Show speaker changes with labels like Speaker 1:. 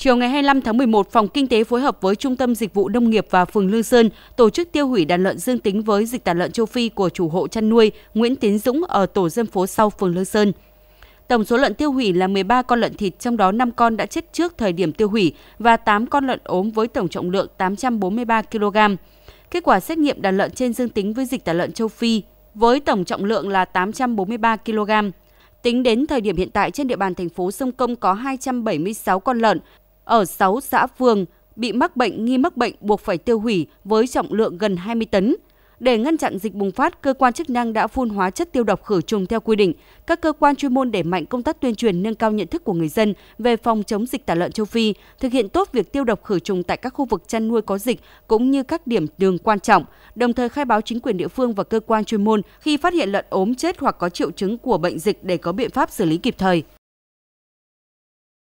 Speaker 1: Chiều ngày 25 tháng 11, Phòng Kinh tế phối hợp với Trung tâm Dịch vụ Nông nghiệp và phường Lương Sơn tổ chức tiêu hủy đàn lợn dương tính với dịch tả lợn châu Phi của chủ hộ chăn nuôi Nguyễn Tiến Dũng ở tổ dân phố sau phường Lương Sơn. Tổng số lợn tiêu hủy là 13 con lợn thịt, trong đó 5 con đã chết trước thời điểm tiêu hủy và 8 con lợn ốm với tổng trọng lượng 843 kg. Kết quả xét nghiệm đàn lợn trên dương tính với dịch tả lợn châu Phi với tổng trọng lượng là 843 kg. Tính đến thời điểm hiện tại trên địa bàn thành phố Sông Công có 276 con lợn, ở 6 xã phường bị mắc bệnh nghi mắc bệnh buộc phải tiêu hủy với trọng lượng gần 20 tấn. Để ngăn chặn dịch bùng phát, cơ quan chức năng đã phun hóa chất tiêu độc khử trùng theo quy định. Các cơ quan chuyên môn đẩy mạnh công tác tuyên truyền nâng cao nhận thức của người dân về phòng chống dịch tả lợn châu Phi, thực hiện tốt việc tiêu độc khử trùng tại các khu vực chăn nuôi có dịch cũng như các điểm đường quan trọng, đồng thời khai báo chính quyền địa phương và cơ quan chuyên môn khi phát hiện lợn ốm chết hoặc có triệu chứng của bệnh dịch để có biện pháp xử lý kịp thời.